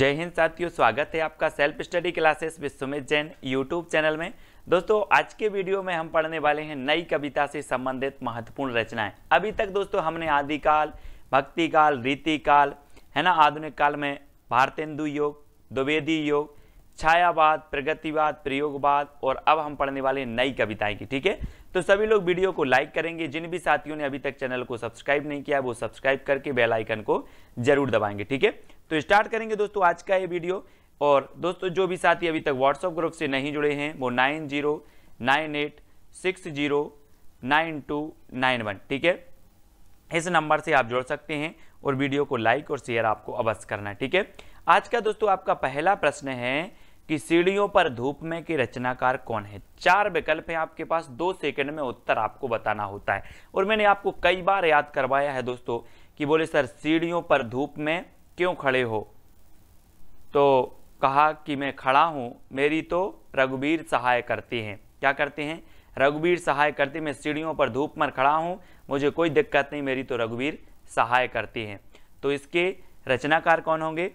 जय हिंद साथियों स्वागत है आपका self study classes with Sumit Jain YouTube channel में दोस्तों आज के वीडियो में हम पढ़ने वाले हैं नई कविता से संबंधित महत्वपूर्ण रचनाएं अभी तक दोस्तों हमने आदिकाल भक्ति काल रीति काल है ना आधुनिक काल में भारतेंदु योग द्विवेदी योग छायावाद प्रगतिवाद प्रयोगवाद और अब हम पढ़ने वाले नई कविताएं की ठीक है तो सभी लोग वीडियो को लाइक करेंगे जिन भी साथियों ने अभी तक चैनल को सब्सक्राइब नहीं किया वो सब्सक्राइब करके बेल आइकन को जरूर दबाएंगे ठीक है तो स्टार्ट करेंगे दोस्तों आज का ये वीडियो और दोस्तों जो भी साथी अभी तक व्हाट्सअप ग्रुप से नहीं जुड़े हैं वो nine zero nine eight six zero nine two nine one ठीक है इस नंबर से आप जुड़ सकते हैं और वीडियो को लाइक और शेयर आपको अवश्य करना है ठीक है आज का दोस्तों आपका पहला प्रश्न है कि सीढ़ियों पर धूप में के रचनाकार कौन है चार विकल्प हैं आपके पास दो सेकंड में उत्तर आपको बताना होता है और मैंने आपको कई बार याद करवाया है दोस्तों कि बोले सर सीढ़ियों पर धूप में क्यों खड़े हो तो कहा कि मैं खड़ा हूँ मेरी तो रघुबीर सहाय करते हैं क्या करते हैं रघुबीर सहाय करते मैं सीढ़ियों पर धूप मर खड़ा हूँ मुझे कोई दिक्कत नहीं मेरी तो रघुबीर सहाय करते हैं तो इसके रचनाकार कौन होंगे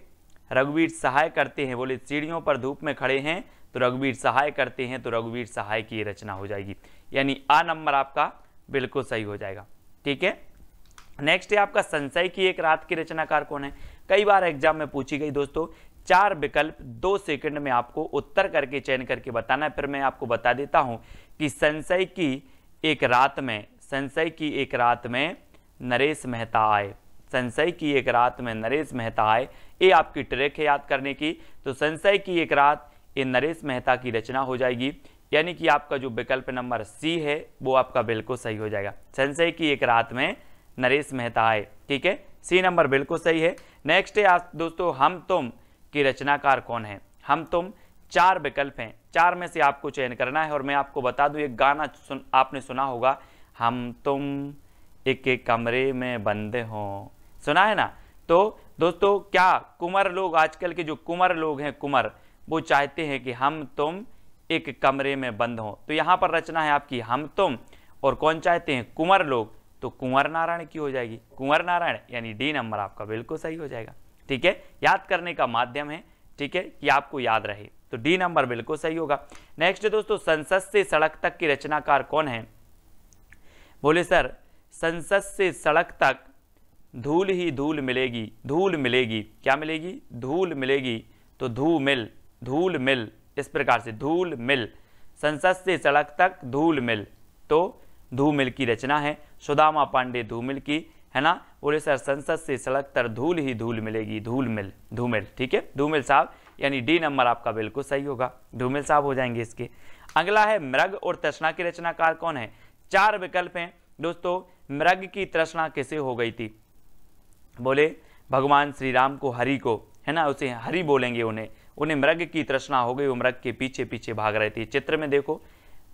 रघुवीर सहाय करते हैं बोले सीढ़ियों पर धूप में खड़े हैं तो रघुवीर सहाय करते हैं तो रघुवीर सहाय की रचना हो जाएगी यानी आ नंबर आपका बिल्कुल सही हो जाएगा ठीक है नेक्स्ट है आपका संशय की एक रात की रचनाकार कौन है कई बार एग्जाम में पूछी गई दोस्तों चार विकल्प दो सेकंड में आपको उत्तर करके चयन करके बताना है फिर मैं आपको बता देता हूं कि संशय की एक रात में संशय की एक रात में नरेश मेहता आए संशय की एक रात में नरेश मेहता आए ये आपकी ट्रेक है याद करने की तो संशय की एक रात ये नरेश मेहता की रचना हो जाएगी यानी कि आपका जो विकल्प नंबर सी है वो आपका बिल्कुल सही हो जाएगा संशय की एक रात में नरेश मेहता है ठीक है सी नंबर बिल्कुल सही है नेक्स्ट है दोस्तों हम तुम की रचनाकार कौन है हम तुम चार विकल्प हैं चार में से आपको चयन करना है और मैं आपको बता दूं एक गाना सुन आपने सुना होगा हम तुम एक एक कमरे में बंद हों सुना है ना तो दोस्तों क्या कुंवर लोग आजकल के जो कुंवर लोग हैं कुंवर वो चाहते हैं कि हम तुम एक कमरे में बंद हों तो यहां पर रचना है आपकी हम तुम और कौन चाहते हैं कुंवर लोग तो कुंवर नारायण की हो जाएगी कुंवर नारायण यानी डी नंबर आपका बिल्कुल सही हो जाएगा ठीक है याद करने का माध्यम है ठीक है कि आपको याद रहे तो डी नंबर बिल्कुल सही होगा नेक्स्ट दोस्तों संसद से सड़क तक की रचनाकार कौन है बोले सर संसद से सड़क तक धूल ही धूल मिलेगी धूल मिलेगी क्या मिलेगी धूल मिलेगी तो धू मिल धूल मिल इस प्रकार से धूल मिल संसद से सड़क तक धूल मिल तो धूमिल की रचना है सुदामा पांडे धूमिल की है ना बोले सर संसद से सड़क तर धूल ही धूल मिलेगी धूल मिल धूमिल ठीक है धूमिल साहब यानी डी नंबर आपका बिल्कुल सही होगा धूमिल साहब हो जाएंगे इसके अगला है मृग और तृष्णा की रचनाकार कौन है चार विकल्प हैं दोस्तों मृग की तृष्णा किसे हो गई थी बोले भगवान श्री राम को हरि को है ना उसे हरि बोलेंगे उन्हें उन्हें मृग की तृष्णा हो गई वो मृग के पीछे पीछे भाग रहे थे चित्र में देखो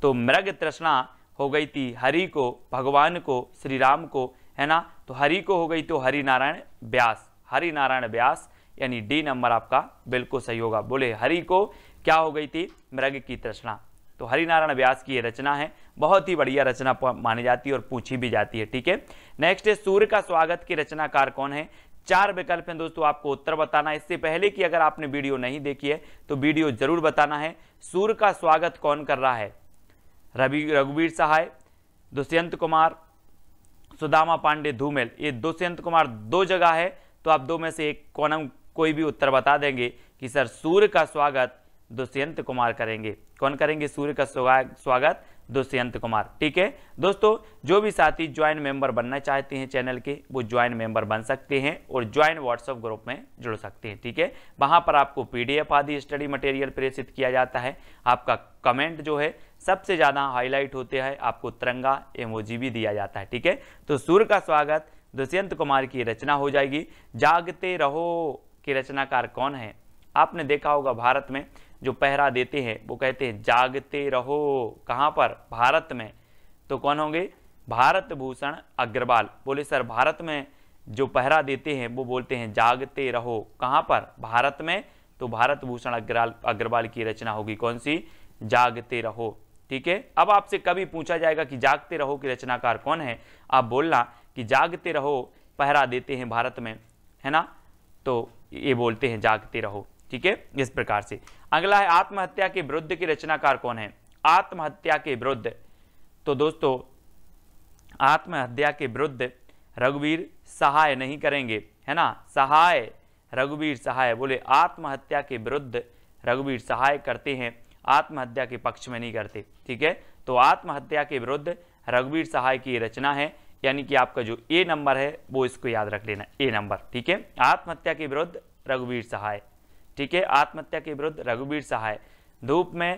तो मृग तृष्णा हो गई थी हरि को भगवान को श्री राम को है ना तो हरि को हो गई तो हरि नारायण व्यास हरि नारायण व्यास यानी डी नंबर आपका बिल्कुल सही होगा बोले हरि को क्या हो गई थी मृग की तृष्णा तो हरिनारायण व्यास की ये रचना है बहुत ही बढ़िया रचना मानी जाती है और पूछी भी जाती है ठीक है नेक्स्ट है सूर्य का स्वागत की रचनाकार कौन है चार विकल्प हैं दोस्तों आपको उत्तर बताना है इससे पहले कि अगर आपने वीडियो नहीं देखी है तो वीडियो जरूर बताना है सूर्य का स्वागत कौन कर रहा है रवि रघुवीर सहाय दुष्यंत कुमार सुदामा पांडे धूमेल ये दुष्यंत कुमार दो जगह है तो आप दो में से एक कौनम कोई भी उत्तर बता देंगे कि सर सूर्य का स्वागत दुष्यंत कुमार करेंगे कौन करेंगे सूर्य का स्वागत दुष्यंत कुमार ठीक है दोस्तों जो भी साथी ज्वाइन मेंबर बनना चाहते हैं चैनल के वो ज्वाइन मेंबर बन सकते हैं और ज्वाइन व्हाट्सएप ग्रुप में जुड़ सकते हैं ठीक है वहाँ पर आपको पीडीएफ आदि स्टडी मटेरियल प्रेषित किया जाता है आपका कमेंट जो है सबसे ज़्यादा हाईलाइट होते हैं आपको तिरंगा एमओजी भी दिया जाता है ठीक है तो सूर्य का स्वागत दुष्यंत कुमार की रचना हो जाएगी जागते रहो के रचनाकार कौन है आपने देखा होगा भारत में जो पहरा देते हैं वो कहते हैं जागते रहो कहाँ पर भारत में तो कौन होंगे भारत भूषण अग्रवाल बोले सर भारत में जो पहरा देते हैं वो बोलते हैं जागते रहो कहाँ पर भारत में तो भारत भूषण अग्रवाल अग्रवाल की रचना होगी कौन सी जागते रहो ठीक है अब आपसे कभी पूछा जाएगा कि जागते रहो कि रचनाकार कौन है आप बोलना कि जागते रहो पहरा देते हैं भारत में है ना तो ये बोलते हैं जागते रहो ठीक है इस प्रकार से अगला है आत्महत्या के विरुद्ध के रचनाकार कौन है आत्महत्या के विरुद्ध तो दोस्तों आत्महत्या के विरुद्ध रघुवीर सहाय नहीं करेंगे है ना सहाय रघुवीर सहाय बोले आत्महत्या के विरुद्ध रघुवीर सहाय करते हैं आत्महत्या के पक्ष में नहीं करते ठीक है तो आत्महत्या के विरुद्ध रघुवीर सहाय की रचना है यानी कि आपका जो ए नंबर है वो इसको याद रख लेना ए नंबर ठीक है आत्महत्या के विरुद्ध रघुवीर सहाय ठीक है आत्महत्या के विरुद्ध रघुवीर सहाय धूप में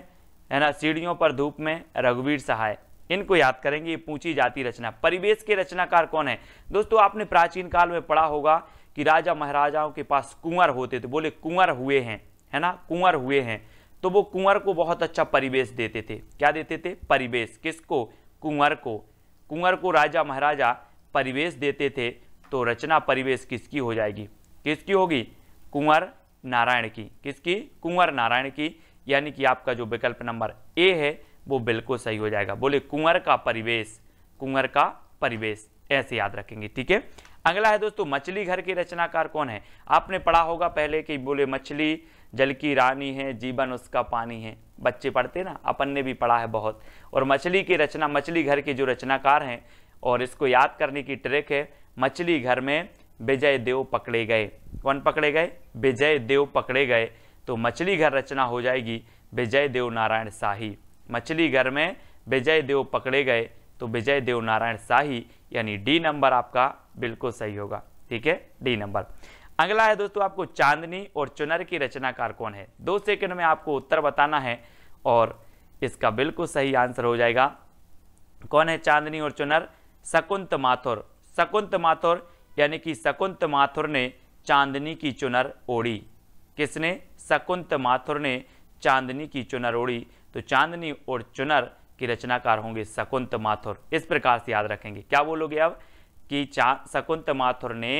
है ना सीढ़ियों पर धूप में रघुवीर सहाय इनको याद करेंगे ये पूछी जाती रचना परिवेश के रचनाकार कौन है दोस्तों आपने प्राचीन काल में पढ़ा होगा कि राजा महाराजाओं के पास कुंवर होते थे तो बोले कुंवर हुए हैं है ना कुंवर हुए हैं तो वो कुंवर को बहुत अच्छा परिवेश देते थे क्या देते थे परिवेश किसको कुंवर को कुंवर को राजा महाराजा परिवेश देते थे तो रचना परिवेश किसकी हो जाएगी किसकी होगी कुंवर नारायण की किसकी कुंवर नारायण की यानी कि आपका जो विकल्प नंबर ए है वो बिल्कुल सही हो जाएगा बोले कुंवर का परिवेश कुंवर का परिवेश ऐसे याद रखेंगे ठीक है अगला है दोस्तों मछली घर के रचनाकार कौन है आपने पढ़ा होगा पहले कि बोले मछली जल की रानी है जीवन उसका पानी है बच्चे पढ़ते ना अपन ने भी पढ़ा है बहुत और मछली की रचना मछली घर के जो रचनाकार हैं और इसको याद करने की ट्रिक है मछली घर में विजय देव पकड़े गए कौन पकड़े गए विजय देव पकड़े गए तो मछली घर रचना हो जाएगी विजय देव नारायण शाही मछली घर में विजय देव पकड़े गए तो विजय देव नारायण शाही यानी डी नंबर आपका बिल्कुल सही होगा ठीक है डी नंबर अगला है दोस्तों आपको चांदनी और चुनर की रचनाकार कौन है दो सेकंड में आपको उत्तर बताना है और इसका बिल्कुल सही आंसर हो जाएगा कौन है चांदनी और चुनर शकुंत माथुर शकुंत माथुर यानी कि शकुंत माथुर ने चांदनी की चुनर ओढ़ी किसने शकुंत माथुर ने चांदनी की चुनर ओढ़ी तो चांदनी और चुनर की रचनाकार होंगे शकुंत माथुर इस प्रकार से याद रखेंगे क्या बोलोगे अब कि चा शकुंत माथुर ने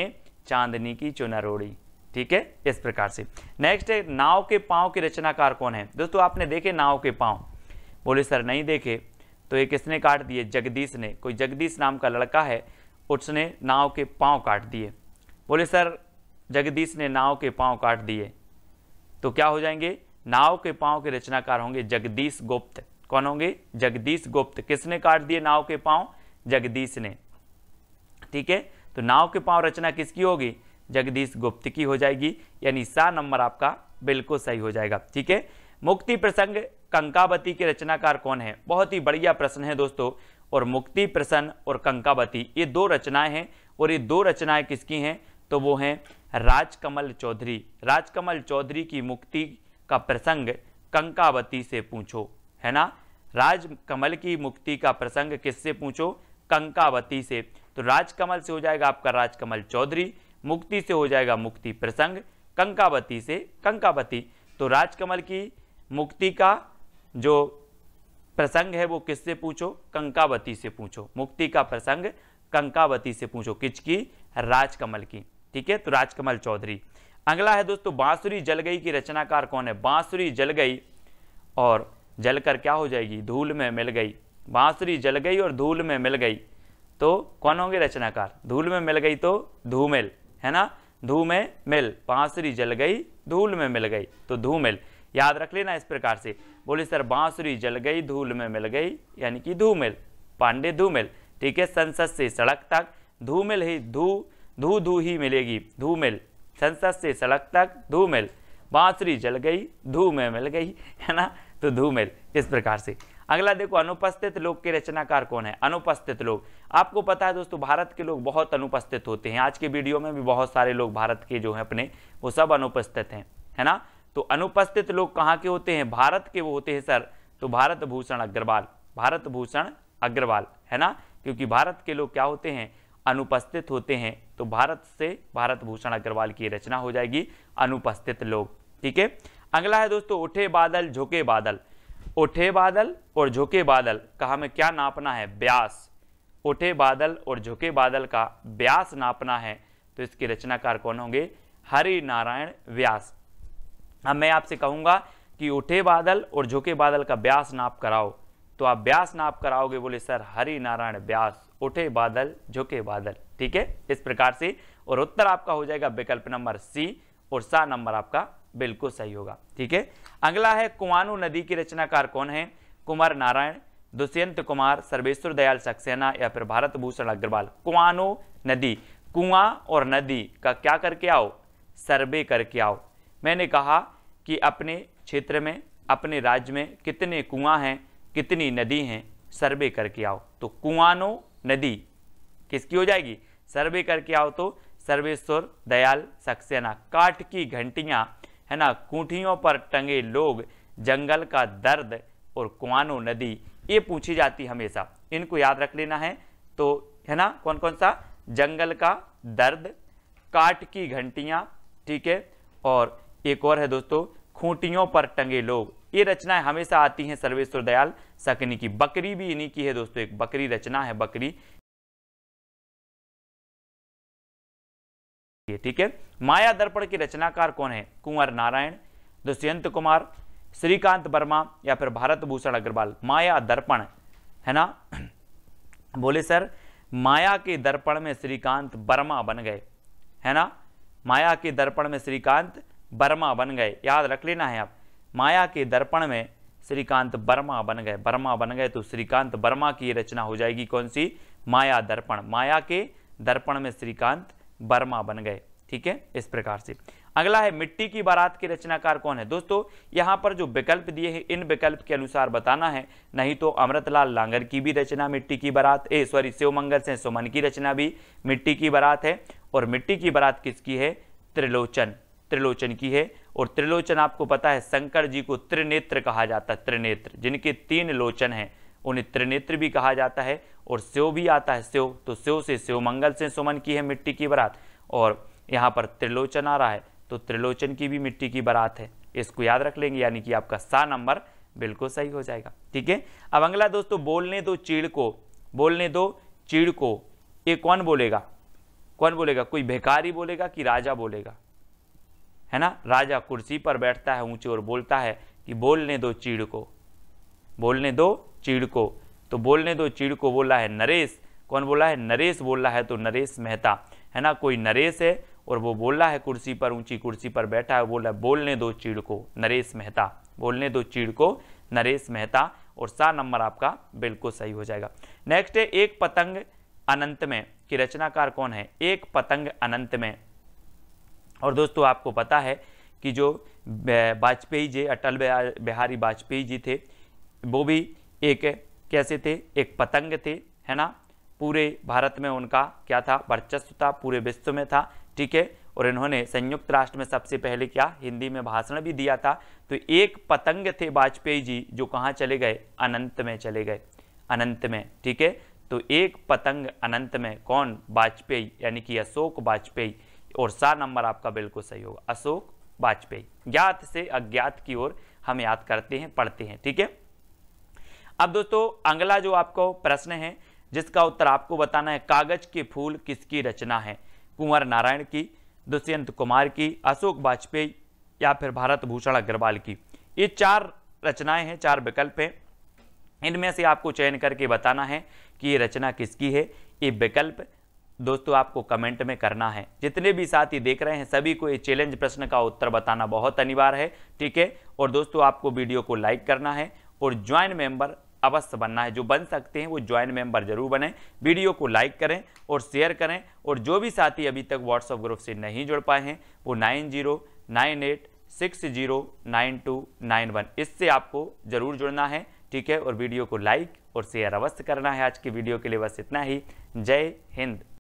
चांदनी की चुनरोड़ी ठीक है इस प्रकार से नेक्स्ट है नाव के पाँव के रचनाकार कौन है दोस्तों आपने देखे नाव के पाँव बोले सर नहीं देखे तो ये किसने काट दिए जगदीश ने कोई जगदीश नाम का लड़का है उसने नाव के पाँव काट दिए बोले सर जगदीश ने नाव के पाँव काट दिए तो क्या हो जाएंगे नाव के पाँव के रचनाकार होंगे जगदीश गुप्त कौन होंगे जगदीश गुप्त किसने काट दिए नाव के पाँव जगदीश ने ठीक है तो नाव के पांव रचना किसकी होगी जगदीश गुप्त की हो जाएगी यानी सा नंबर आपका बिल्कुल सही हो जाएगा ठीक है मुक्ति प्रसंग कंकावती के रचनाकार कौन है बहुत ही बढ़िया प्रश्न है दोस्तों और मुक्ति प्रसन्न और कंकावती ये दो रचनाएं हैं और ये दो रचनाएं किसकी हैं तो वो हैं राजकमल चौधरी राजकमल चौधरी की मुक्ति का प्रसंग कंकावती से पूछो है ना राजकमल की मुक्ति का प्रसंग किससे पूछो कंकावती से तो राजकमल से हो जाएगा आपका राजकमल चौधरी मुक्ति से हो जाएगा मुक्ति प्रसंग कंकावती से कंकावती तो राजकमल की मुक्ति का जो प्रसंग है वो किससे पूछो कंकावती से पूछो मुक्ति का प्रसंग कंकावती से पूछो किचकी राजकमल की ठीक है तो राजकमल चौधरी अगला है दोस्तों बांसुरी जल गई की रचनाकार कौन है बांसुरी जल गई और जलकर क्या हो जाएगी धूल में मिल गई बांसुरी जल गई और धूल में मिल गई तो कौन होंगे रचनाकार धूल में मिल गई तो धूमिल है ना धू में मिल बांसुरी जल गई धूल में मिल गई तो धूमिल याद रख लेना इस प्रकार से बोले सर बांसुरी जल गई धूल में मिल गई यानी कि धूमिल पांडे धूमिल ठीक है संसद से सड़क तक धूमिल ही धू धू धू ही मिलेगी धूमिल संसद से सड़क तक धूमिल बांसुरी जल गई धू में मिल गई है ना तो धूमिल इस प्रकार से अगला देखो अनुपस्थित लोग के रचनाकार कौन है अनुपस्थित लोग आपको पता है दोस्तों भारत के लोग बहुत अनुपस्थित होते हैं आज के वीडियो में भी बहुत सारे लोग भारत के जो हैं अपने वो सब अनुपस्थित हैं है ना तो अनुपस्थित लोग कहाँ के होते हैं भारत के वो होते हैं सर तो भारत भूषण अग्रवाल भारत भूषण अग्रवाल है ना क्योंकि भारत के लोग क्या होते हैं अनुपस्थित होते हैं तो भारत से भारत भूषण अग्रवाल की रचना हो जाएगी अनुपस्थित लोग ठीक है अगला है दोस्तों उठे बादल झुके बादल उठे बादल और झुके बादल का हमें क्या नापना है ब्यास उठे बादल और झुके बादल का ब्यास नापना है तो इसके रचनाकार कौन होंगे हरि नारायण व्यास अब मैं आपसे कहूँगा कि उठे बादल और झुके बादल का ब्यास नाप कराओ तो आप ब्यास नाप कराओगे बोले सर हरि नारायण व्यास उठे बादल झुके बादल ठीक है इस प्रकार से और उत्तर आपका हो जाएगा विकल्प नंबर सी और सा नंबर आपका बिल्कुल सही होगा ठीक है अगला है कुमानु नदी के रचनाकार कौन है कुमार नारायण दुष्यंत कुमार सर्वेश्वर दयाल सक्सेना या फिर भारत भूषण अग्रवाल कुआनो नदी कुआ और नदी का क्या करके आओ सर्वे करके आओ मैंने कहा कि अपने क्षेत्र में अपने राज्य में कितने कुआ हैं कितनी नदी हैं सर्वे करके आओ तो कुआनो नदी किसकी हो जाएगी सर्वे करके आओ तो सर्वेश्वर दयाल सक्सेना काट की घंटियाँ है ना कूठियों पर टंगे लोग जंगल का दर्द और कुआनो नदी ये पूछी जाती हमेशा इनको याद रख लेना है तो है ना कौन कौन सा जंगल का दर्द काट की घंटियाँ ठीक है और एक और है दोस्तों खूंटियों पर टंगे लोग ये रचनाएं हमेशा आती हैं सर्वेश्वर दयाल सकनी की बकरी भी इन्हीं की है दोस्तों एक बकरी रचना है बकरी ठीक है माया दर्पण के रचनाकार कौन है कुंवर नारायण दुष्यंत कुमार श्रीकांत वर्मा या फिर भारत भूषण अग्रवाल माया दर्पण है ना बोले सर माया के दर्पण में श्रीकांत वर्मा बन गए है ना माया के दर्पण में श्रीकांत वर्मा बन गए याद रख लेना है आप माया के दर्पण में श्रीकांत वर्मा बन गए वर्मा बन गए तो श्रीकांत वर्मा की रचना हो जाएगी कौन सी माया दर्पण माया के दर्पण में श्रीकांत बर्मा बन गए ठीक है इस प्रकार से अगला है मिट्टी की बारात के रचनाकार कौन है दोस्तों यहाँ पर जो विकल्प दिए हैं इन विकल्प के अनुसार बताना है नहीं तो अमृतलाल लांगर की भी रचना मिट्टी की बारात ए सॉरी शिवमंगल से सुमन की रचना भी मिट्टी की बारात है और मिट्टी की बारात किसकी है त्रिलोचन त्रिलोचन की है और त्रिलोचन आपको पता है शंकर जी को त्रिनेत्र कहा जाता है त्रिनेत्र जिनके तीन लोचन है उन्हें त्रिनेत्र भी कहा जाता है और सेव भी आता है सेव तो सेव से सेव मंगल से सुमन की है मिट्टी की बरात और यहाँ पर त्रिलोचन आ रहा है तो त्रिलोचन की भी मिट्टी की बरात है इसको याद रख लेंगे यानी कि आपका सा नंबर बिल्कुल सही हो जाएगा ठीक है अब अगला दोस्तों बोलने दो चीड़ को बोलने दो चीड़ को ये कौन बोलेगा कौन बोलेगा कोई भेकारी बोलेगा कि राजा बोलेगा है ना राजा कुर्सी पर बैठता है ऊंचे और बोलता है कि बोलने दो चीड़ को बोलने दो चीड़ को तो बोलने दो चीड़ को बोला है नरेश कौन बोला है नरेश बोला है तो नरेश मेहता है ना कोई नरेश है और वो बोला है कुर्सी पर ऊंची कुर्सी पर बैठा है बोला बोलने दो चीड़ को नरेश मेहता बोलने दो चीड़ को नरेश मेहता और सा नंबर आपका बिल्कुल सही हो जाएगा नेक्स्ट है एक पतंग अनंत में कि रचनाकार कौन है एक पतंग अनंत में और दोस्तों आपको पता है कि जो वाजपेयी जी अटल बिहारी वाजपेयी जी थे वो भी एक कैसे थे एक पतंग थे है ना पूरे भारत में उनका क्या था वर्चस्व था पूरे विश्व में था ठीक है और इन्होंने संयुक्त राष्ट्र में सबसे पहले क्या हिंदी में भाषण भी दिया था तो एक पतंग थे वाजपेयी जी जो कहाँ चले गए अनंत में चले गए अनंत में ठीक है तो एक पतंग अनंत में कौन वाजपेयी यानी कि अशोक वाजपेयी और सा नंबर आपका बिल्कुल सही होगा अशोक वाजपेयी ज्ञात से अज्ञात की ओर हम याद करते हैं पढ़ते हैं ठीक है अब दोस्तों अगला जो आपको प्रश्न है जिसका उत्तर आपको बताना है कागज के फूल किसकी रचना है कुंवर नारायण की दुष्यंत कुमार की अशोक वाजपेयी या फिर भारत भूषण अग्रवाल की ये चार रचनाएं हैं चार विकल्प हैं इनमें से आपको चयन करके बताना है कि ये रचना किसकी है ये विकल्प दोस्तों आपको कमेंट में करना है जितने भी साथी देख रहे हैं सभी को ये चैलेंज प्रश्न का उत्तर बताना बहुत अनिवार्य है ठीक है और दोस्तों आपको वीडियो को लाइक करना है और ज्वाइन मेंबर अवश्य बनना है जो बन सकते हैं वो ज्वाइन मेंबर जरूर बने वीडियो को लाइक करें और शेयर करें और जो भी साथी अभी तक व्हाट्सअप ग्रुप से नहीं जुड़ पाए हैं वो nine zero nine eight six zero nine two nine one इससे आपको ज़रूर जुड़ना है ठीक है और वीडियो को लाइक और शेयर अवश्य करना है आज की वीडियो के लिए बस इतना ही जय हिंद